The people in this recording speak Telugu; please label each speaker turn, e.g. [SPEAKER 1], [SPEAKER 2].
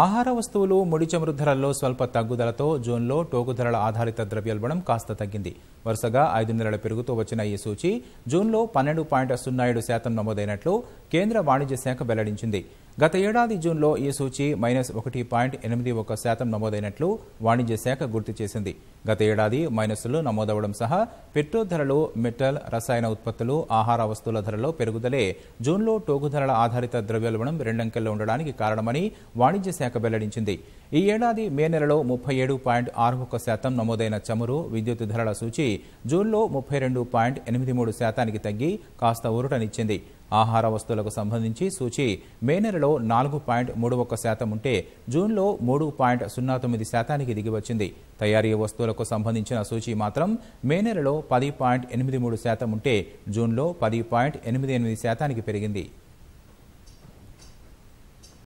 [SPEAKER 1] ఆహార వస్తువులు ముడి చమురు ధరల్లో స్వల్ప తగ్గుదలతో జూన్లో టోకు ధరల ఆధారిత ద్రవ్యోల్బణం కాస్త తగ్గింది వరుసగా ఐదు నెలల పెరుగుతూ వచ్చిన ఈ సూచి జూన్లో పన్నెండు పాయింట్ సున్నా ఏడు శాతం నమోదైనట్లు కేంద్ర వాణిజ్య శాఖ వెల్లడించింది గత ఏడాది జూన్లో ఈ సూచి మైనస్ ఒకటి పాయింట్ ఎనిమిది ఒక శాతం నమోదైనట్లు వాణిజ్య శాఖ గుర్తు చేసింది గత ఏడాది మైనస్లు నమోదవడం సహా పెట్రోల్ ధరలు మెటల్ రసాయన ఉత్పత్తులు ఆహార వస్తువుల ధరలో పెరుగుదలే జూన్లో టోకు ధరల ఆధారిత ద్రవ్యోల్బణం రెండంకెల్లో ఉండడానికి కారణమని వాణిజ్య శాఖ వెల్లడించింది ఈ ఏడాది మే నెలలో ముప్పై ఏడు పాయింట్ ఆరు ఒక్క శాతం నమోదైన చమురు విద్యుత్ ధరల సూచి జూన్లో ముప్పై రెండు పాయింట్ ఎనిమిది మూడు శాతానికి తగ్గి కాస్త ఊరటనిచ్చింది ఆహార వస్తువులకు సంబంధించి సూచి మే నెలలో నాలుగు పాయింట్ మూడు ఒక్క శాతం ఉంటే జూన్లో మూడు పాయింట్ సున్నా తొమ్మిది శాతానికి దిగివచ్చింది తయారీ వస్తువులకు సంబంధించిన సూచి మాత్రం మే నెలలో పది పాయింట్ ఎనిమిది మూడు శాతం ఉంటే జూన్లో పది పాయింట్ ఎనిమిది ఎనిమిది శాతానికి పెరిగింది